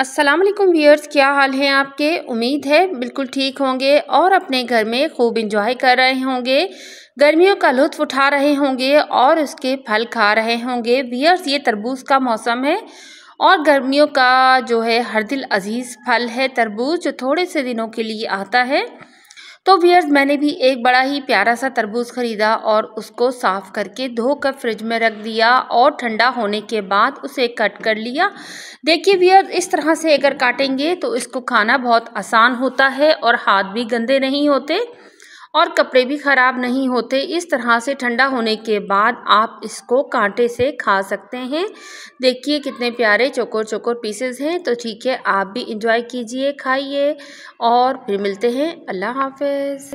अस्सलाम वालेकुम व्यूअर्स क्या हाल हैं आपके उम्मीद है बिल्कुल ठीक होंगे और अपने घर में खूब इंजॉय कर रहे होंगे गर्मियों का लुत्फ उठा रहे होंगे और उसके फल खा रहे होंगे व्यूअर्स ये तरबूज का मौसम है और गर्मियों का जो है हर दिल अजीज़ फल है तरबूज जो थोड़े से दिनों के लिए आता है तो वियर्स मैंने भी एक बड़ा ही प्यारा सा तरबूज ख़रीदा और उसको साफ़ करके धोकर फ्रिज में रख दिया और ठंडा होने के बाद उसे कट कर लिया देखिए वियर्स इस तरह से अगर काटेंगे तो इसको खाना बहुत आसान होता है और हाथ भी गंदे नहीं होते और कपड़े भी ख़राब नहीं होते इस तरह से ठंडा होने के बाद आप इसको कांटे से खा सकते हैं देखिए कितने प्यारे चोकोर चोकोर पीसेस हैं तो ठीक है आप भी इंजॉय कीजिए खाइए और फिर मिलते हैं अल्लाह हाफ